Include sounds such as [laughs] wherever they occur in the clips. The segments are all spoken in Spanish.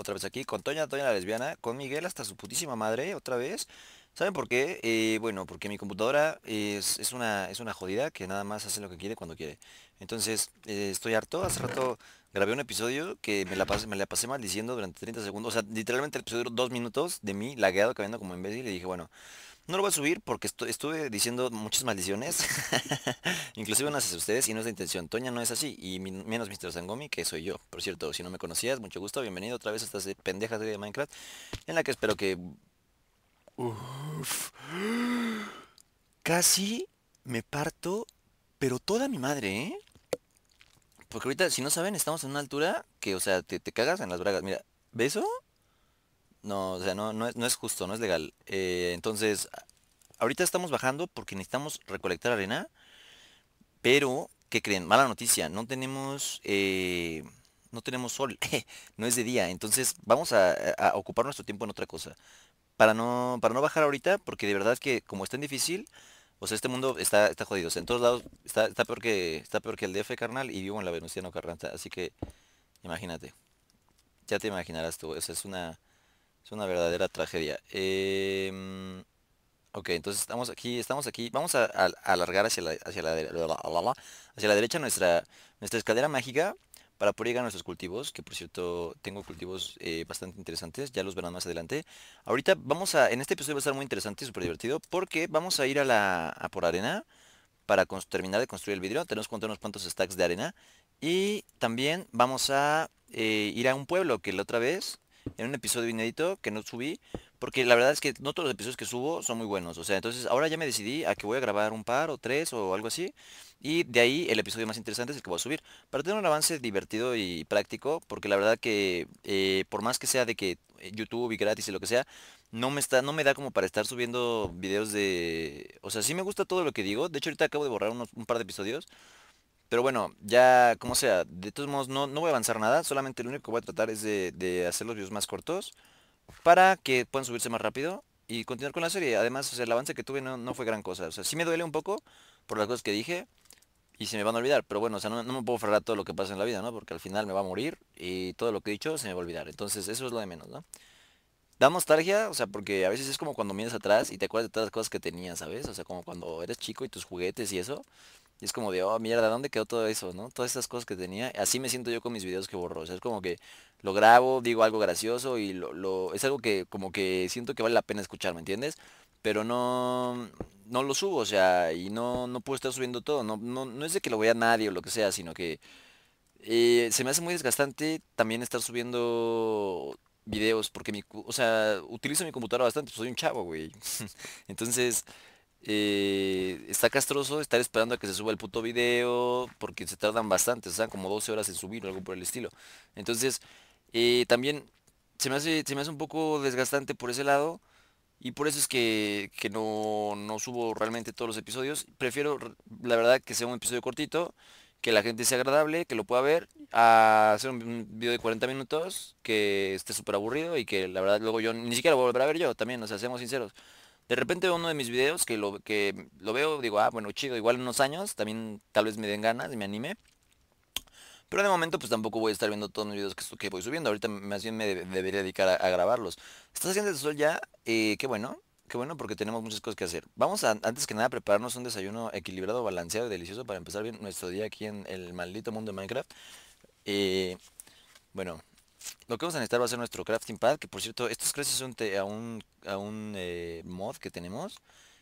otra vez aquí, con Toña, Toña la lesbiana, con Miguel hasta su putísima madre, otra vez. ¿Saben por qué? Eh, bueno, porque mi computadora es, una, es una jodida que nada más hace lo que quiere cuando quiere. Entonces, eh, estoy harto. Hace rato grabé un episodio que me la, pasé, me la pasé maldiciendo durante 30 segundos. O sea, literalmente el episodio duró dos minutos de mí lagueado, caminando como imbécil. Y dije, bueno, no lo voy a subir porque estuve diciendo muchas maldiciones, [laughs] inclusive unas a ustedes, y no es la intención. Toña no es así, y menos Mr. Sangomi, que soy yo. Por cierto, si no me conocías, mucho gusto, bienvenido otra vez a estas pendejas de Minecraft, en la que espero que... Casi me parto, pero toda mi madre, ¿eh? Porque ahorita, si no saben, estamos en una altura que, o sea, te, cagas en las bragas. Mira, ¿veso? No, o sea, no, no, es, justo, no es legal. Eh, entonces, Ahorita estamos bajando porque necesitamos recolectar arena. Pero, ¿qué creen? Mala noticia, no tenemos... Eh, no tenemos sol, [laughs] no es de día, entonces vamos a, ocupar nuestro tiempo en otra cosa. Para no, para no bajar ahorita, porque de verdad que como es tan difícil, o sea, este mundo está, está jodido. en todos lados está, está, peor que, está el DF, carnal, y vivo en la Venusiano Carranza. Así que, imagínate. Ya te imaginarás tú. O sea, es una, es una verdadera tragedia. Em, Ok, entonces estamos aquí, estamos aquí. Vamos a, alargar hacia la, hacia la, hacia la derecha nuestra, nuestra escalera mágica para poder llegar a nuestros cultivos, que por cierto tengo cultivos eh, bastante interesantes, ya los verán más adelante. Ahorita vamos a, en este episodio va a estar muy interesante y súper divertido, porque vamos a ir a la a por arena para terminar de construir el vidrio. Tenemos que unos cuantos stacks de arena y también vamos a eh, ir a un pueblo que la otra vez en un episodio inédito que no subí, porque la verdad es que no todos los episodios que subo son muy buenos. O sea, entonces ahora ya me decidí a que voy a grabar un par o tres o algo así. Y de ahí el episodio más interesante es el que voy a subir. Para tener un avance divertido y práctico, porque la verdad que eh, por más que sea de que eh, YouTube y gratis y lo que sea, no me está, no me da como para estar subiendo videos de. O sea, sí me gusta todo lo que digo. De hecho ahorita acabo de borrar unos, un par de episodios pero bueno, ya como sea, de todos modos no, no voy a avanzar nada, solamente lo único que voy a tratar es de, hacer los videos más cortos para que puedan subirse más rápido y continuar con la serie. Además, sea, el avance que tuve no, fue gran cosa. O sea, sí me duele un poco por las cosas que dije y se me van a olvidar. Pero bueno, o sea, no, me puedo aferrar todo lo que pasa en la vida, ¿no? Porque al final me va a morir y todo lo que he dicho se me va a olvidar. Entonces, eso es lo de menos, ¿no? Da nostalgia, o sea, porque a veces es como cuando miras atrás y te acuerdas de todas las cosas que tenías, ¿sabes? O sea, como cuando eres chico y tus juguetes y eso es como de, oh, mierda, ¿dónde quedó todo eso, no? Todas estas cosas que tenía. Así me siento yo con mis videos que borro. O sea, es como que lo grabo, digo algo gracioso y lo, es algo que como que siento que vale la pena escuchar, ¿me entiendes? Pero no, no lo subo, o sea, y no, no puedo estar subiendo todo. No, no, no es de que lo vea nadie o lo que sea, sino que eh, se me hace muy desgastante también estar subiendo videos porque mi, o sea, utilizo mi computadora bastante, pues, soy un chavo, güey. [laughs] Entonces, eh, está castroso estar esperando a que se suba el puto video porque se tardan bastante, o sea, como 12 horas en subir o algo por el estilo. Entonces, eh, también se me, hace, se me hace un poco desgastante por ese lado y por eso es que, no, no, subo realmente todos los episodios. Prefiero, la verdad, que sea un episodio cortito, que la gente sea agradable, que lo pueda ver, a hacer un video de 40 minutos que esté súper aburrido y que la verdad luego yo ni siquiera lo a a ver yo también, o sea, seamos sinceros. De repente uno de mis videos que lo, que lo veo, digo, ah, bueno, chido, igual en unos años, también tal vez me den ganas y me anime. Pero de momento pues tampoco voy a estar viendo todos los videos que, voy subiendo. Ahorita más bien me debería dedicar a, grabarlos. Está haciendo el sol ya, eh, qué bueno, qué bueno porque tenemos muchas cosas que hacer. Vamos a, antes que nada, prepararnos un desayuno equilibrado, balanceado y delicioso para empezar bien nuestro día aquí en el maldito mundo de Minecraft. Eh, bueno, lo que vamos a necesitar va a ser nuestro crafting pad, que por cierto, esto es gracias a un, a un, a eh, un mod que tenemos.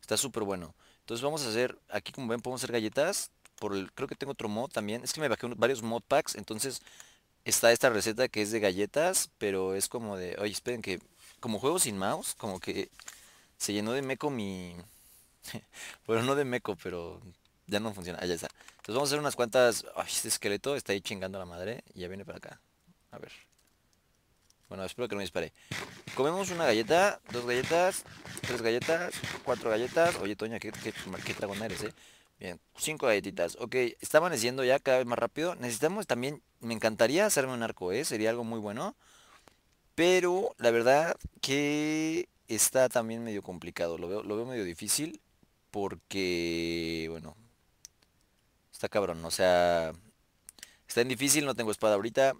Está súper bueno. Entonces vamos a hacer, aquí como ven podemos hacer galletas. Por el, creo que tengo otro mod también. Es que me bajé varios mod packs, entonces está esta receta que es de galletas, pero es como de... Oye, esperen que... Como juego sin mouse, como que se llenó de meco mi... [laughs] bueno, no de meco, pero ya no funciona. Ah, ya está. Entonces vamos a hacer unas cuantas... Ay, este esqueleto está ahí chingando la madre. Y ya viene para acá. A ver. Bueno, espero que no me dispare. Comemos una galleta, dos galletas, tres galletas, cuatro galletas. Oye, Toña, qué, qué, qué eres, eh. Bien, cinco galletitas. Ok, está amaneciendo ya cada vez más rápido. Necesitamos también, me encantaría hacerme un arco, ¿eh? Sería algo muy bueno. Pero la verdad que está también medio complicado. Lo veo, lo veo medio difícil porque, bueno, está cabrón. O sea, está en difícil, no tengo espada ahorita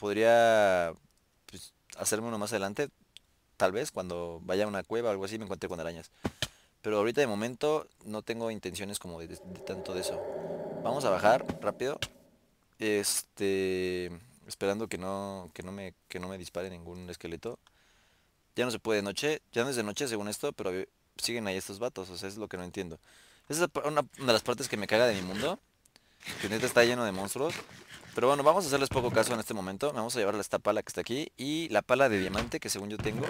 podría pues, hacerme uno más adelante, tal vez cuando vaya a una cueva o algo así me encuentre con arañas. Pero ahorita de momento no tengo intenciones como de, tanto de eso. Vamos a bajar rápido. Este, esperando que no, que no me, que no me dispare ningún esqueleto. Ya no se puede de noche, ya no es de noche según esto, pero siguen ahí estos vatos, o sea, es lo que no entiendo. Esa es una, de las partes que me caga de mi mundo, que neta está lleno de monstruos, pero bueno, vamos a hacerles poco caso en este momento. Me vamos a llevar esta pala que está aquí y la pala de diamante que según yo tengo.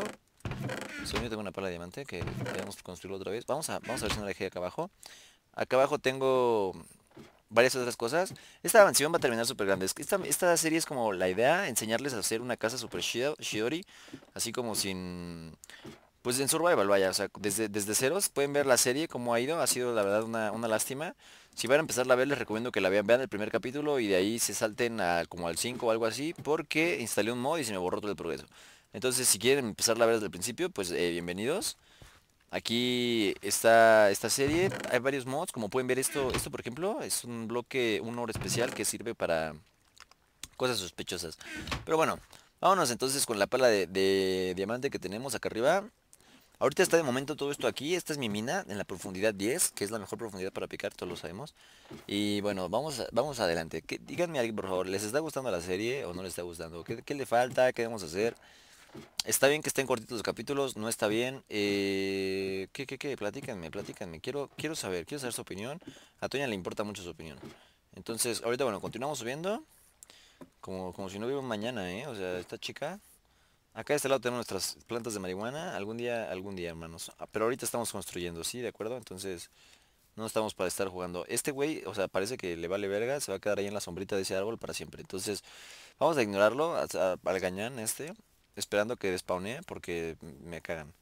Según yo tengo una pala de diamante que debemos construirlo otra vez. Vamos a, vamos a ver si no la dejé acá abajo. Acá abajo tengo varias otras cosas. Esta mansión va a terminar súper grande. Esta, esta, serie es como la idea, enseñarles a hacer una casa súper shiori. así como sin, pues en Survival, vaya, o sea, desde, desde ceros pueden ver la serie, cómo ha ido, ha sido la verdad una, lástima. Si van a empezar a ver, les recomiendo que la vean, vean el primer capítulo y de ahí se salten como al 5 o algo así, porque instalé un mod y se me borró todo el progreso. Entonces, si quieren empezar a ver desde el principio, pues eh, bienvenidos. Aquí está esta serie, hay varios mods, como pueden ver esto, esto por ejemplo, es un bloque, un oro especial que sirve para cosas sospechosas. Pero bueno, vámonos entonces con la pala de diamante que tenemos acá arriba. Ahorita está de momento todo esto aquí. Esta es mi mina en la profundidad 10, que es la mejor profundidad para picar, todos lo sabemos. Y bueno, vamos, vamos adelante. díganme alguien por favor, ¿les está gustando la serie o no les está gustando? ¿Qué, le falta? ¿Qué debemos hacer? Está bien que estén cortitos los capítulos, no está bien. Eh, ¿Qué, qué, qué? Platícanme, platícanme. Quiero, quiero saber, quiero saber su opinión. A Toña le importa mucho su opinión. Entonces, ahorita, bueno, continuamos subiendo. Como, como si no hubiera mañana, ¿eh? O sea, esta chica Acá de este lado tenemos nuestras plantas de marihuana. Algún día, algún día, hermanos. Ah, pero ahorita estamos construyendo, ¿sí? ¿De acuerdo? Entonces, no estamos para estar jugando. Este güey, o sea, parece que le vale verga. Se va a quedar ahí en la sombrita de ese árbol para siempre. Entonces, vamos a ignorarlo al gañán este. Esperando que despawnee porque me cagan.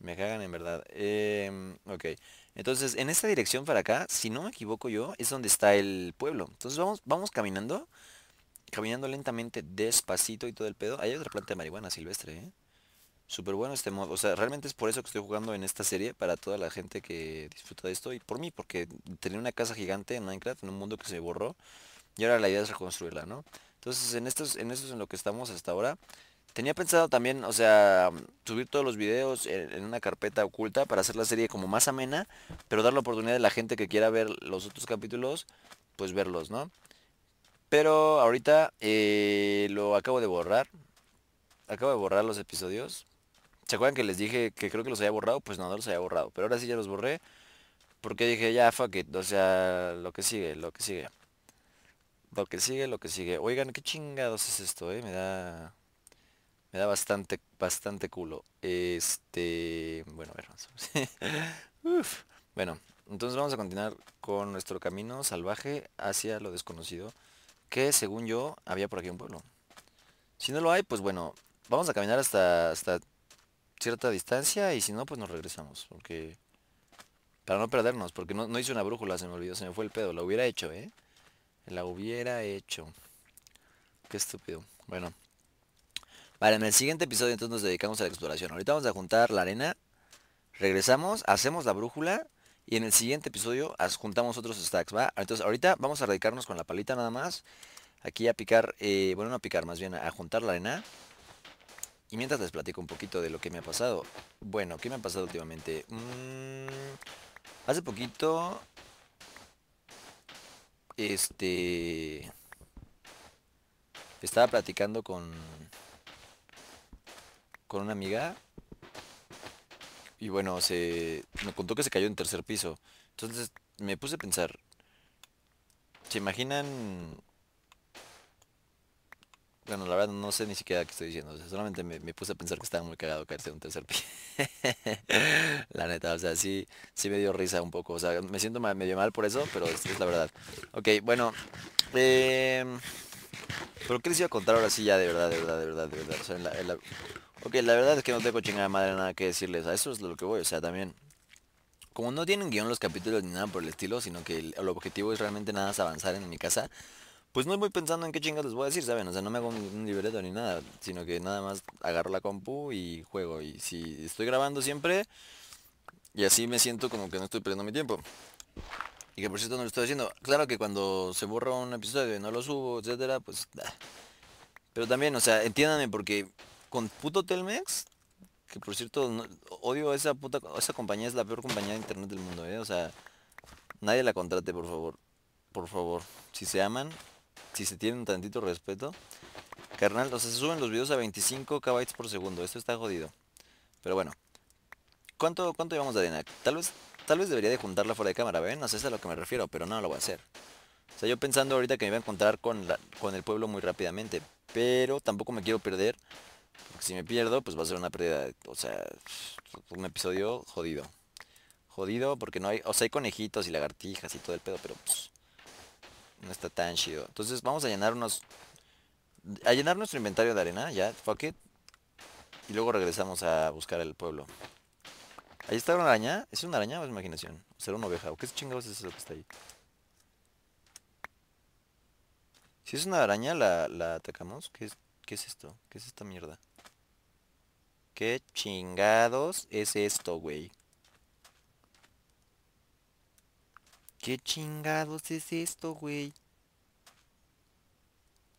Me cagan en verdad. Em, ok. Entonces, en esta dirección para acá, si no me equivoco yo, es donde está el pueblo. Entonces, vamos, vamos caminando. Caminando lentamente, despacito y todo el pedo. Hay otra planta de marihuana silvestre, ¿eh? Súper bueno este modo. O sea, realmente es por eso que estoy jugando en esta serie. Para toda la gente que disfruta de esto. Y por mí, porque tenía una casa gigante en Minecraft, en un mundo que se borró. Y ahora la idea es reconstruirla, ¿no? Entonces, en estos, en estos en lo que estamos hasta ahora. Tenía pensado también, o sea, subir todos los videos en, una carpeta oculta para hacer la serie como más amena, pero dar la oportunidad a la gente que quiera ver los otros capítulos, pues verlos, ¿no? Pero ahorita eh, lo acabo de borrar. Acabo de borrar los episodios. ¿Se acuerdan que les dije que creo que los había borrado? Pues no, no los había borrado. Pero ahora sí ya los borré. Porque dije, ya, fuck it. O sea, lo que sigue, lo que sigue. Lo que sigue, lo que sigue. Oigan, qué chingados es esto, eh. Me da... Me da bastante, bastante culo. Este... Bueno, a ver. [laughs] Uf. Bueno, entonces vamos a continuar con nuestro camino salvaje hacia lo desconocido. Que según yo, había por aquí un pueblo. Si no lo hay, pues bueno, vamos a caminar hasta, hasta cierta distancia y si no, pues nos regresamos. Porque... Para no perdernos, porque no, no hice una brújula, se me olvidó, se me fue el pedo. La hubiera hecho, ¿eh? La hubiera hecho. Qué estúpido. Bueno. Vale, en el siguiente episodio entonces nos dedicamos a la exploración. Ahorita vamos a juntar la arena. Regresamos, hacemos la brújula y en el siguiente episodio juntamos otros stacks, ¿va? Entonces ahorita vamos a radicarnos con la palita nada más. Aquí a picar, eh, bueno no a picar, más bien a juntar la arena. Y mientras les platico un poquito de lo que me ha pasado. Bueno, ¿qué me ha pasado últimamente? Mm, hace poquito... Este... Estaba platicando con... Con una amiga y bueno, se me contó que se cayó en tercer piso. Entonces me puse a pensar, ¿se imaginan? Bueno, la verdad no sé ni siquiera qué estoy diciendo. solamente me, puse a pensar que estaba muy cagado caerse en un tercer piso. [laughs] la neta, o sea, sí, sí me dio risa un poco. O sea, me siento medio mal por eso, pero es, la verdad. Ok, bueno. Eh, pero qué les iba a contar ahora sí ya de verdad, de verdad, de verdad, O sea, la... Ok, la verdad es que no tengo chingada madre nada que decirles. A eso es lo que voy, o sea, también. Como no tienen guión los capítulos ni nada por el estilo, sino que el, objetivo es realmente nada más avanzar en mi casa, pues no voy pensando en qué chingas les voy a decir, ¿saben? O sea, no me hago un, libreto ni nada, sino que nada más agarro la compu y juego. Y si estoy grabando siempre, y así me siento como que no estoy perdiendo mi tiempo. Y que por cierto no lo estoy haciendo. Claro que cuando se borra un episodio y no lo subo, etcétera, pues... Ah. Pero también, o sea, entiéndanme porque con puto Telmex, que por cierto, odio esa puta, esa compañía es la peor compañía de internet del mundo, ¿eh? O sea, nadie la contrate, por favor. Por favor, si se aman, si se tienen tantito respeto. Carnal, o sea, se suben los videos a 25 KB por segundo, esto está jodido. Pero bueno, ¿cuánto, cuánto llevamos de arena? Tal vez, tal vez debería de juntarla fuera de cámara, ¿ven? No sé, a lo que me refiero, pero no lo voy a hacer. O sea, yo pensando ahorita que me iba a encontrar con, con el pueblo muy rápidamente, pero tampoco me quiero perder si me pierdo, pues va a ser una pérdida, o sea, un episodio jodido. Jodido porque no hay, o sea, hay conejitos y lagartijas y todo el pedo, pero pues no está tan chido. Entonces vamos a llenar unos, a llenar nuestro inventario de arena, ya, fuck it. Y luego regresamos a buscar el pueblo. Ahí está una araña. ¿Es una araña o es imaginación? ¿O será una oveja? ¿O qué chingados es eso que está ahí? Si es una araña, la, atacamos. ¿Qué ¿Qué es esto? ¿Qué es esta mierda? ¿Qué chingados es esto, güey? ¿Qué chingados es esto, güey?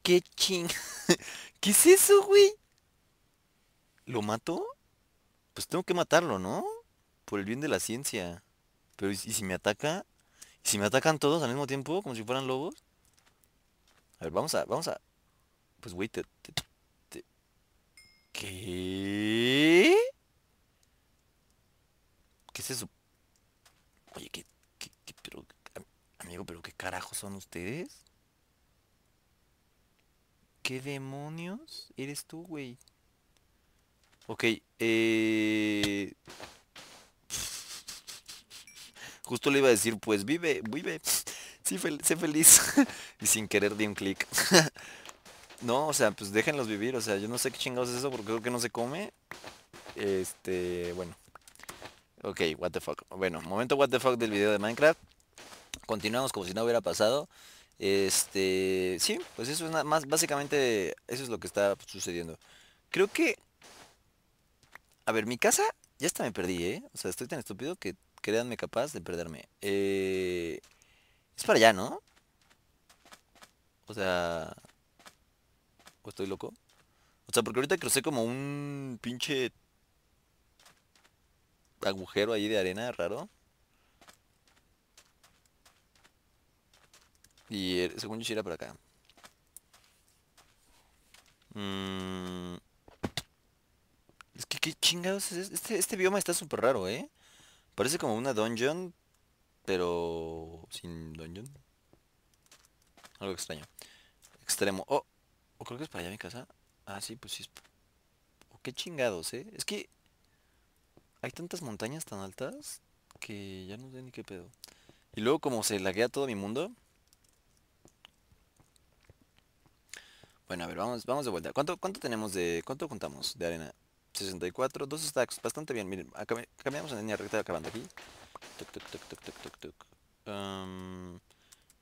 ¿Qué ching... [laughs] ¿Qué es eso, güey? ¿Lo mato? Pues tengo que matarlo, ¿no? Por el bien de la ciencia. Pero ¿y si me ataca? ¿Y si me atacan todos al mismo tiempo? Como si fueran lobos. A ver, vamos a... Vamos a... Pues, güey, te, ¿Qué? ¿Qué es eso? Oye, ¿qué, qué, pero, amigo, pero qué carajos son ustedes? ¿Qué demonios eres tú, güey? Ok, eh... Justo le iba a decir, pues vive, vive. Sí, sé feliz. [laughs] y sin querer di un clic. [laughs] No, o sea, pues déjenlos vivir, o sea, yo no sé qué chingados es eso porque creo que no se come. Este, bueno. Ok, what the fuck. Bueno, momento what the fuck del video de Minecraft. Continuamos como si no hubiera pasado. Este, sí, pues eso es nada más, básicamente eso es lo que está sucediendo. Creo que... A ver, mi casa, ya está me perdí, ¿eh? O sea, estoy tan estúpido que créanme capaz de perderme. Eh, es para allá, ¿no? O sea, ¿Estoy loco? O sea, porque ahorita crucé como un pinche agujero ahí de arena raro. Y er, según yo era para acá. Mm. Es que qué chingados es este, este bioma está súper raro, ¿eh? Parece como una dungeon, pero sin dungeon. Algo extraño. Extremo. Oh, o creo que es para allá mi casa. Ah, sí, pues sí. O qué chingados, ¿eh? Es que hay tantas montañas tan altas que ya no sé ni qué pedo. Y luego como se laguea todo mi mundo. Bueno, a ver, vamos, vamos de vuelta. ¿Cuánto, cuánto tenemos de... ¿Cuánto contamos de arena? 64, dos stacks, bastante bien. Miren, cambiamos en línea recta acabando aquí. Um,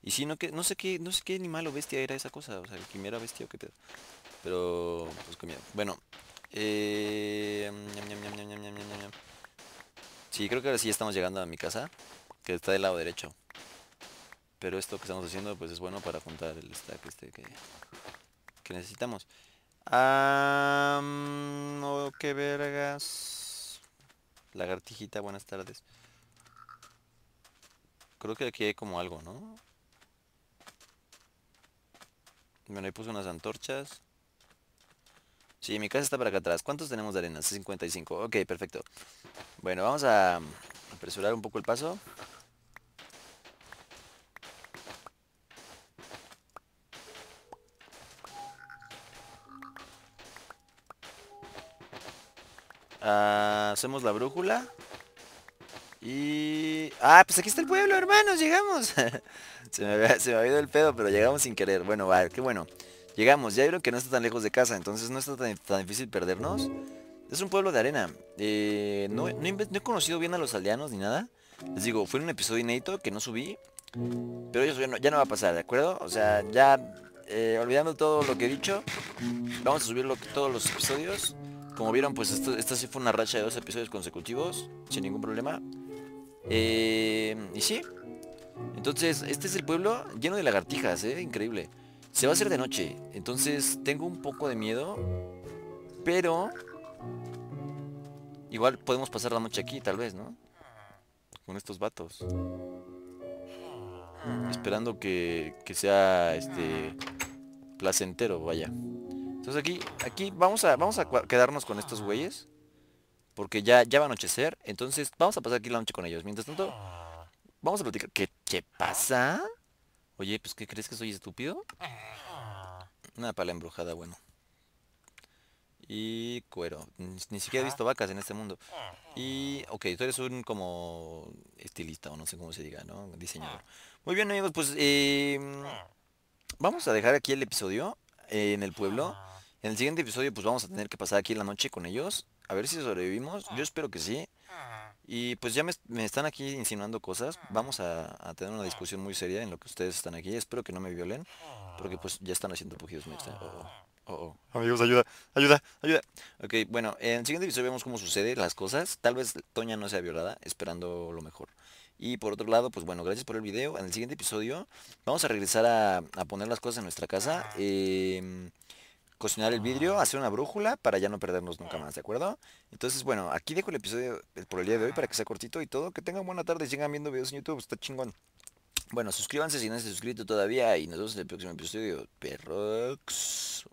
y si no que no sé qué, no sé qué animal o bestia era esa cosa, o sea, quimera bestia o qué pedo. Pero pues miedo Bueno. Eh, sí, creo que ahora sí estamos llegando a mi casa, que está del lado derecho. Pero esto que estamos haciendo pues es bueno para juntar el stack este que, que necesitamos. Ah, no qué vergas. Lagartijita, buenas tardes. Creo que aquí hay como algo, ¿no? Bueno, ahí puse unas antorchas. Sí, mi casa está para acá atrás. ¿Cuántos tenemos de arena? 55. Ok, perfecto. Bueno, vamos a apresurar un poco el paso. Ah, hacemos la brújula. Y... Ah, pues aquí está el pueblo, hermanos. Llegamos. [laughs] se, me ha ido el pedo, pero llegamos sin querer. Bueno, vale, qué bueno. Llegamos, ya creo que no está tan lejos de casa, entonces no está tan, difícil perdernos. Es un pueblo de arena. Eh, no, he conocido bien a los aldeanos ni nada. Les digo, fue un episodio inédito que no subí. Pero eso ya no, va a pasar, ¿de acuerdo? O sea, ya eh, olvidando todo lo que he dicho, vamos a subir todos los episodios. Como vieron, pues esto, esta sí fue una racha de dos episodios consecutivos, sin ningún problema. Eh, y sí, entonces, este es el pueblo lleno de lagartijas, ¿eh? Increíble. Se va a hacer de noche, entonces tengo un poco de miedo, pero... Igual podemos pasar la noche aquí, tal vez, ¿no? Con estos vatos. Esperando que, que sea, este... Placentero, vaya. Entonces aquí, aquí vamos a, vamos a quedarnos con estos güeyes. Porque ya, ya va a anochecer, entonces vamos a pasar aquí la noche con ellos. Mientras tanto, vamos a platicar. ¿Qué ¿Qué pasa? Oye, pues ¿qué crees que soy estúpido? Una pala embrujada, bueno. Y cuero. Ni siquiera he visto vacas en este mundo. Y, ok, tú eres un como estilista o no sé cómo se diga, ¿no? Diseñador. Muy bien, amigos, pues em, vamos a dejar aquí el episodio eh, en el pueblo. En el siguiente episodio, pues vamos a tener que pasar aquí la noche con ellos. A ver si sobrevivimos. Yo espero que sí. Ah. Y pues ya me, están aquí insinuando cosas. Ah. Vamos a, tener una ah. discusión muy seria en lo que ustedes están aquí. Espero que no me violen, porque pues ya están haciendo pujidos. Oh, oh, oh, Amigos, ayuda, ayuda, ayuda. Ok, bueno, en el siguiente episodio vemos cómo sucede las cosas. Tal vez Toña no sea violada, esperando lo mejor. Y por otro lado, pues bueno, gracias por el video. En el siguiente episodio vamos a regresar a, a poner las cosas en nuestra casa. Eh, cocinar el vidrio, hacer una brújula para ya no perdernos nunca más, ¿de acuerdo? Entonces, bueno, aquí dejo el episodio por el día de hoy para que sea cortito y todo. Que tengan buena tarde, y sigan viendo videos en YouTube, está chingón. Bueno, suscríbanse si no se han suscrito todavía y nos vemos en el próximo episodio. Perrox.